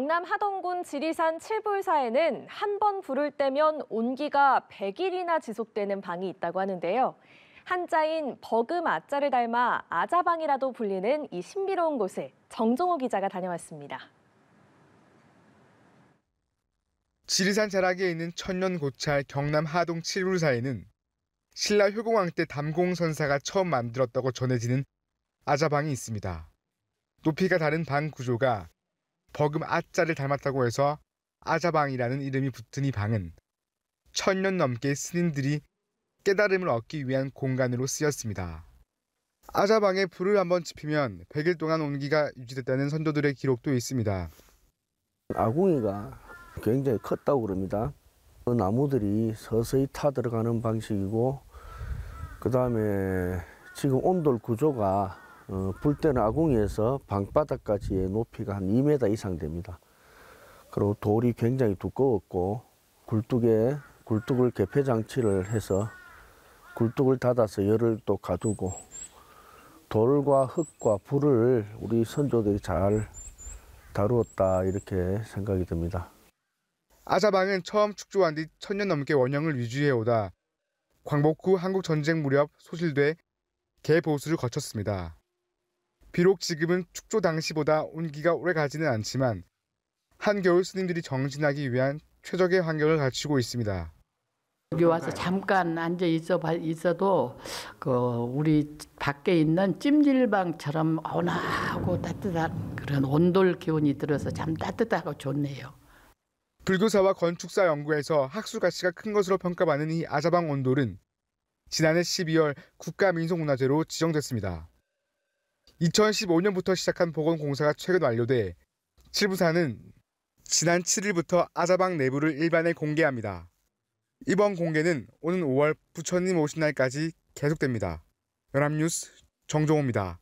경남 하동군 지리산 칠불사에는 한 번 불을 때면 온기가 100일이나 지속되는 방이 있다고 하는데요. 한자인 버금 아자를 닮아 아자방이라도 불리는 이 신비로운 곳에 정종호 기자가 다녀왔습니다. 지리산 자락에 있는 천년 고찰 경남 하동 칠불사에는 신라 효공왕 때 담공선사가 처음 만들었다고 전해지는 아자방이 있습니다. 높이가 다른 방 구조가 버금 아자를 닮았다고 해서 아자방이라는 이름이 붙은 이 방은 천년 넘게 스님들이 깨달음을 얻기 위한 공간으로 쓰였습니다. 아자방에 불을 한번 지피면 100일 동안 온기가 유지됐다는 선조들의 기록도 있습니다. 아궁이가 굉장히 컸다고 그럽니다. 그 나무들이 서서히 타 들어가는 방식이고 그 다음에 지금 온돌 구조가 어, 불대는 아궁이에서 방바닥까지의 높이가 한 2m 이상 됩니다. 그리고 돌이 굉장히 두꺼웠고 굴뚝에 굴뚝을 개폐 장치를 해서 굴뚝을 닫아서 열을 또 가두고 돌과 흙과 불을 우리 선조들이 잘 다루었다 이렇게 생각이 듭니다. 아사방은 처음 축조한 뒤 천 년 넘게 원형을 유지해오다 광복 후 한국 전쟁 무렵 소실돼 개보수를 거쳤습니다. 비록 지금은 축조 당시보다 온기가 오래 가지는 않지만 한겨울 스님들이 정진하기 위한 최적의 환경을 갖추고 있습니다. 여기 와서 잠깐 앉아 있어 있어도 그 우리 밖에 있는 찜질방처럼 온화하고 따뜻한 그런 온돌 기운이 들어서 참 따뜻하고 좋네요. 불교사와 건축사 연구에서 학술 가치가 큰 것으로 평가받는 이 아자방 온돌은 지난해 12월 국가민속문화재로 지정됐습니다. 2015년부터 시작한 보건공사가 최근 완료돼 칠부사는 지난 7일부터 아자방 내부를 일반에 공개합니다. 이번 공개는 오는 5월 부처님 오신 날까지 계속됩니다. 연합뉴스 정종호입니다.